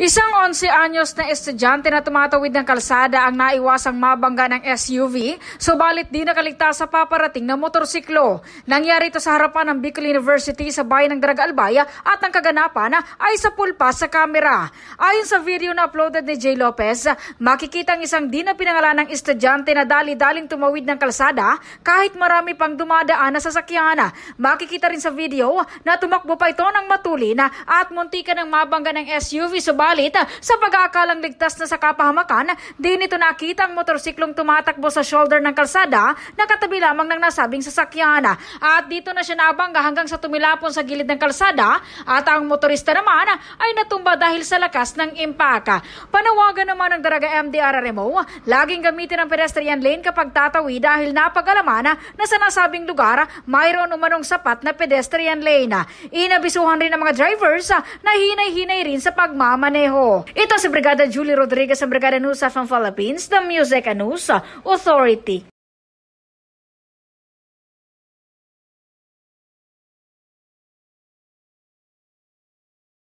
Isang 11 anyos na estudyante na tumatawid ng kalsada ang naiwasang mabangga ng SUV, subalit di nakaligtas sa paparating na motorsiklo. Nangyari ito sa harapan ng Bicol University sa bayan ng Daragalbaya at ang kaganapan ay sa pulpas sa kamera. Ayon sa video na uploaded ni Jay Lopez, makikita ang isang di na pinangalan ng estudyante na dali-daling tumawid ng kalsada kahit marami pang dumadaan na sasakyan. Makikita rin sa video na tumakbo pa ito ng matulin at muntikan ng mabangga ng SUV subalit Subalit, ah, sa pag-aakalang ligtas na sa kapahamakan, di nito nakita ang motorsiklong tumatakbo sa shoulder ng kalsada na katabi lamang ng nasabing sasakyan. At dito na siya nabangga hanggang sa tumilapon sa gilid ng kalsada at ang motorista naman ay natumba dahil sa lakas ng impaka. Panawagan naman ng Daraga MDRRMO, laging gamitin ang pedestrian lane kapag tatawi dahil napagalaman na sa nasabing lugar mayroon umanong sapat na pedestrian lane. Inabisuhan rin ng mga drivers ah, na hinay-hinay rin sa pagmamaneho Bermejo. Ito si Brigada Julie Rodriguez ng Brigada Nusa sa Philippines, The Music News Authority.